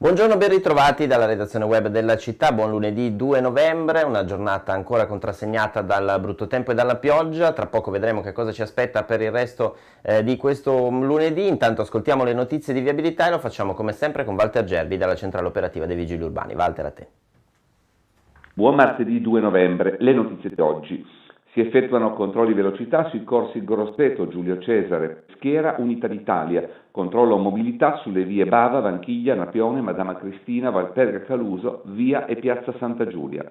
Buongiorno, ben ritrovati dalla redazione web della città, buon lunedì 2 novembre, una giornata ancora contrassegnata dal brutto tempo e dalla pioggia, tra poco vedremo che cosa ci aspetta per il resto eh, di questo lunedì, intanto ascoltiamo le notizie di viabilità e lo facciamo come sempre con Walter Gerbi dalla centrale operativa dei Vigili Urbani. Walter a te. Buon martedì 2 novembre, le notizie di oggi. Si effettuano controlli velocità sui corsi Grosseto, Giulio Cesare, Schiera, Unità d'Italia, controllo mobilità sulle vie Bava, Vanchiglia, Napione, Madama Cristina, Valperga Caluso, Via e Piazza Santa Giulia.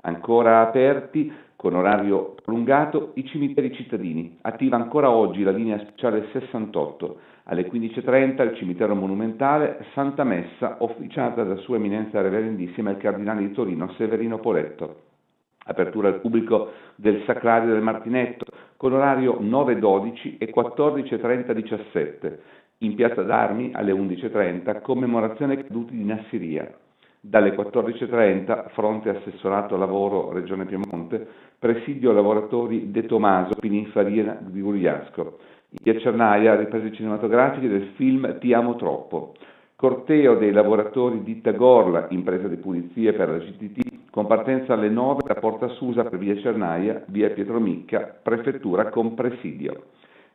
Ancora aperti, con orario prolungato, i cimiteri cittadini. Attiva ancora oggi la linea speciale 68. Alle 15.30 il cimitero monumentale Santa Messa, officiata da Sua Eminenza Reverendissima il Cardinale di Torino Severino Poletto. Apertura al pubblico del Sacrario del Martinetto, con orario 9.12 e 14.30-17, in piazza d'Armi alle 11.30, commemorazione caduti di Nassiria. Dalle 14.30, fronte assessorato lavoro Regione Piemonte, presidio lavoratori De Tomaso, Pininfarina di Guriasco. In via Cernaia, riprese cinematografiche del film Ti amo troppo. Corteo dei lavoratori di Tagorla, impresa di pulizie per la GTT, con partenza alle 9 da Porta Susa per via Cernaia, via Pietromicca, prefettura con presidio.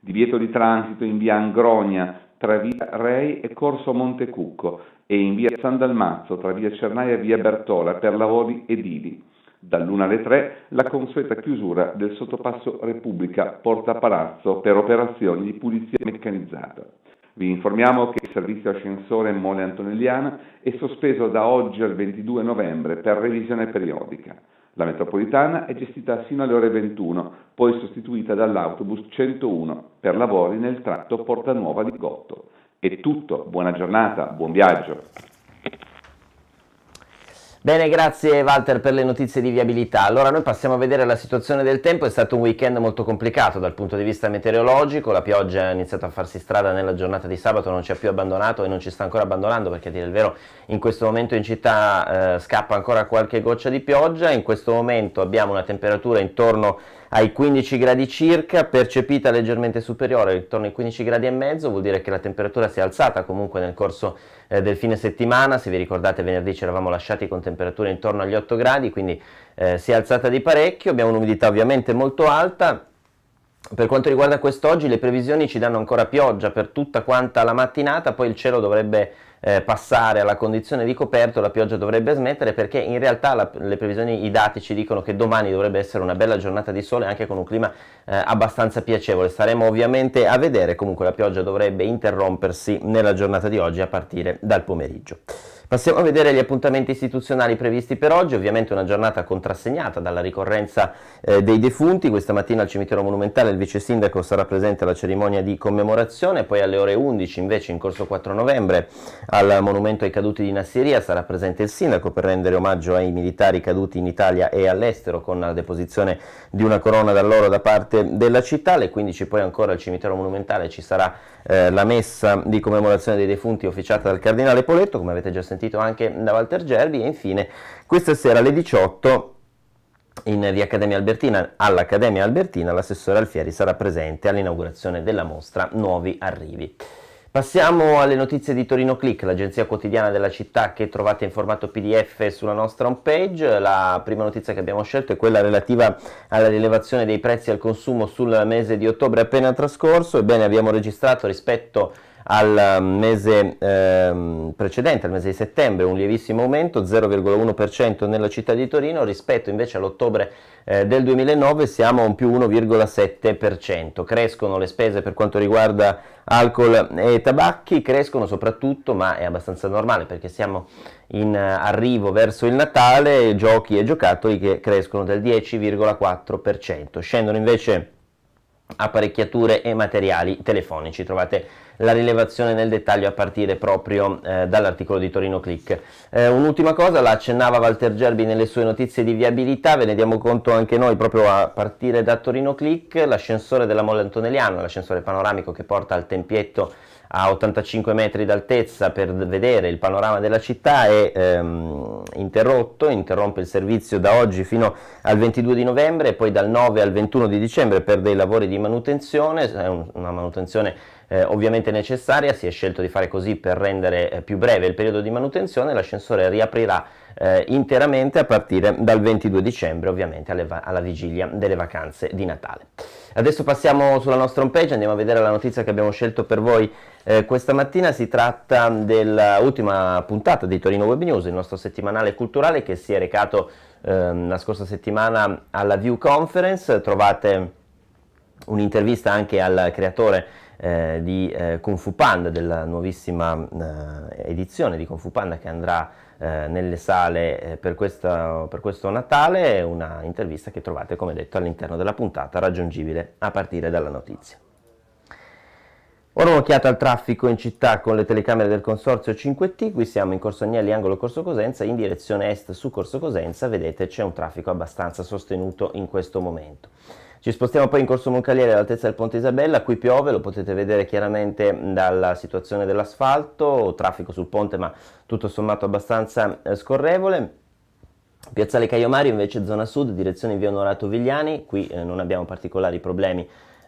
Divieto di transito in via Angrogna, tra via Rei e Corso Montecucco e in via San Dalmazzo, tra via Cernaia e via Bertola per lavori edili. Dall'1 alle 3 la consueta chiusura del sottopasso Repubblica Porta Palazzo per operazioni di pulizia meccanizzata. Vi informiamo che servizio ascensore Mole Antonelliana è sospeso da oggi al 22 novembre per revisione periodica. La metropolitana è gestita sino alle ore 21, poi sostituita dall'autobus 101 per lavori nel tratto Porta Nuova di Gotto. È tutto, buona giornata, buon viaggio. Bene, grazie Walter per le notizie di viabilità. Allora noi passiamo a vedere la situazione del tempo, è stato un weekend molto complicato dal punto di vista meteorologico, la pioggia ha iniziato a farsi strada nella giornata di sabato, non ci ha più abbandonato e non ci sta ancora abbandonando perché a dire il vero in questo momento in città eh, scappa ancora qualche goccia di pioggia, in questo momento abbiamo una temperatura intorno ai 15 gradi circa, percepita leggermente superiore, intorno ai 15 gradi e mezzo, vuol dire che la temperatura si è alzata comunque nel corso eh, del fine settimana, se vi ricordate venerdì ci eravamo lasciati con temperature temperature intorno agli 8 gradi, quindi eh, si è alzata di parecchio, abbiamo un'umidità ovviamente molto alta. Per quanto riguarda quest'oggi le previsioni ci danno ancora pioggia per tutta quanta la mattinata, poi il cielo dovrebbe eh, passare alla condizione di coperto, la pioggia dovrebbe smettere perché in realtà la, le previsioni, i dati ci dicono che domani dovrebbe essere una bella giornata di sole anche con un clima eh, abbastanza piacevole. Staremo ovviamente a vedere, comunque la pioggia dovrebbe interrompersi nella giornata di oggi a partire dal pomeriggio. Passiamo a vedere gli appuntamenti istituzionali previsti per oggi, ovviamente una giornata contrassegnata dalla ricorrenza eh, dei defunti, questa mattina al cimitero monumentale il vice sindaco sarà presente alla cerimonia di commemorazione, poi alle ore 11 invece in corso 4 novembre al monumento ai caduti di Nassiria sarà presente il sindaco per rendere omaggio ai militari caduti in Italia e all'estero con la deposizione di una corona d'alloro da parte della città, alle 15 poi ancora al cimitero monumentale ci sarà eh, la messa di commemorazione dei defunti officiata dal cardinale Poletto, come avete già sentito sentito anche da Walter Gerbi e infine questa sera alle 18 in via Accademia Albertina, all'Accademia Albertina, l'assessore Alfieri sarà presente all'inaugurazione della mostra Nuovi Arrivi. Passiamo alle notizie di Torino Click, l'agenzia quotidiana della città che trovate in formato PDF sulla nostra homepage. La prima notizia che abbiamo scelto è quella relativa alla rilevazione dei prezzi al consumo sul mese di ottobre appena trascorso. Ebbene, abbiamo registrato rispetto a al ehm, mese ehm, precedente, al mese di settembre, un lievissimo aumento, 0,1% nella città di Torino, rispetto invece all'ottobre eh, del 2009 siamo a un più 1,7%. Crescono le spese per quanto riguarda alcol e tabacchi, crescono soprattutto, ma è abbastanza normale perché siamo in eh, arrivo verso il Natale, giochi e giocattoli che crescono del 10,4%. Scendono invece apparecchiature e materiali telefonici. Trovate la rilevazione nel dettaglio a partire proprio eh, dall'articolo di Torino Click. Eh, un'ultima cosa, la accennava Walter Gerbi nelle sue notizie di viabilità, ve ne diamo conto anche noi proprio a partire da Torino Click, l'ascensore della Molle Antonelliano, l'ascensore panoramico che porta al tempietto a 85 metri d'altezza per vedere il panorama della città è ehm, interrotto, interrompe il servizio da oggi fino al 22 di novembre e poi dal 9 al 21 di dicembre per dei lavori di manutenzione, è una manutenzione eh, ovviamente necessaria, si è scelto di fare così per rendere eh, più breve il periodo di manutenzione, l'ascensore riaprirà eh, interamente a partire dal 22 dicembre, ovviamente va- alla vigilia delle vacanze di Natale. Adesso passiamo sulla nostra homepage, andiamo a vedere la notizia che abbiamo scelto per voi eh, questa mattina, si tratta dell'ultima puntata di Torino Web News, il nostro settimanale culturale che si è recato ehm, la scorsa settimana alla View Conference, trovate un'intervista anche al creatore eh, di eh, Kung Fu Panda, della nuovissima eh, edizione di Kung Fu Panda che andrà eh, nelle sale eh, per, questa, per questo Natale, una intervista che trovate come detto all'interno della puntata raggiungibile a partire dalla notizia. Ora un'occhiata al traffico in città con le telecamere del consorzio 5T, qui siamo in Corso Agnelli, angolo Corso Cosenza, in direzione est su Corso Cosenza, vedete c'è un traffico abbastanza sostenuto in questo momento. Ci spostiamo poi in Corso Moncaliere all'altezza del Ponte Isabella, qui piove, lo potete vedere chiaramente dalla situazione dell'asfalto, traffico sul ponte ma tutto sommato abbastanza eh, scorrevole. Piazzale Caiomari invece zona sud, direzione via Onorato Vigliani, qui eh, non abbiamo particolari problemi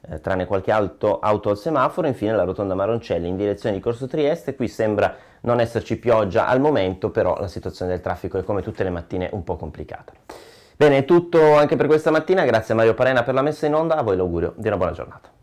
eh, tranne qualche auto, auto, al semaforo, infine la rotonda Maroncelli in direzione di Corso Trieste, qui sembra non esserci pioggia al momento, però la situazione del traffico è come tutte le mattine un po' complicata. Bene, è tutto anche per questa mattina, grazie a Mario Parena per la messa in onda, a voi l'augurio di una buona giornata.